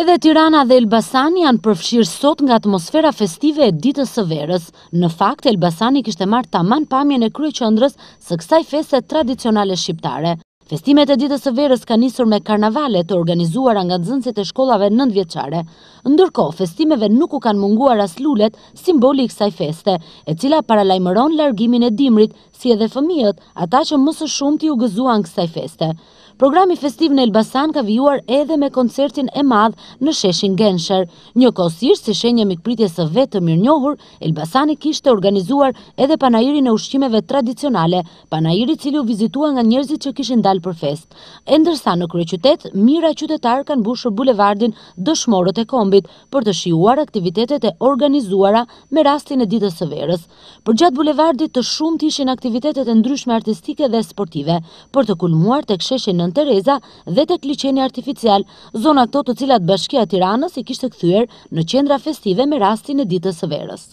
Edhe Tirana dhe Elbasani janë përfshirë sot nga atmosfera festive e ditës së verës. Në fakt, Elbasani kishte marrë taman pamjen e krye qëndrës së kësaj feste tradicionale shqiptare. Festimet e ditës së verës ka nisur me karnavale të organizuara nga dzënësit e shkollave nëndvjeqare. Ndërko, festimeve nuk u kanë munguar as lullet simboli i kësaj feste, e cila paralajmëron largimin e dimrit si edhe fëmijët, ata që mësë shumë t'i u gëzuan kësaj feste. Programi festiv në Elbasan ka vijuar edhe me koncertin e madh në sheshin Genshër. Një kosirë, si shenje mikpritje së vetë të mirë njohur, Elbasani kishte organizuar edhe panajiri e ushqimeve tradicionale, panajiri cili u vizitua nga njerëzit që kishin dalë për fest. Endërsa në krye qytet, mira qytetar kanë bushur bulevardin dëshmorët e kombit për të shiuar aktivitetet e organizuara me rastin e ditës së verës. Për gjatë bulevardit të shumë të ishin aktivitetet aktivitetet e ndryshme artistike dhe sportive, për të kulmuar të ksheshe në Tereza dhe të kliqeni artificial, zona këto të cilat bashkia Tiranës i kishtë këthyër në qendra festive me rastin e ditës së verës.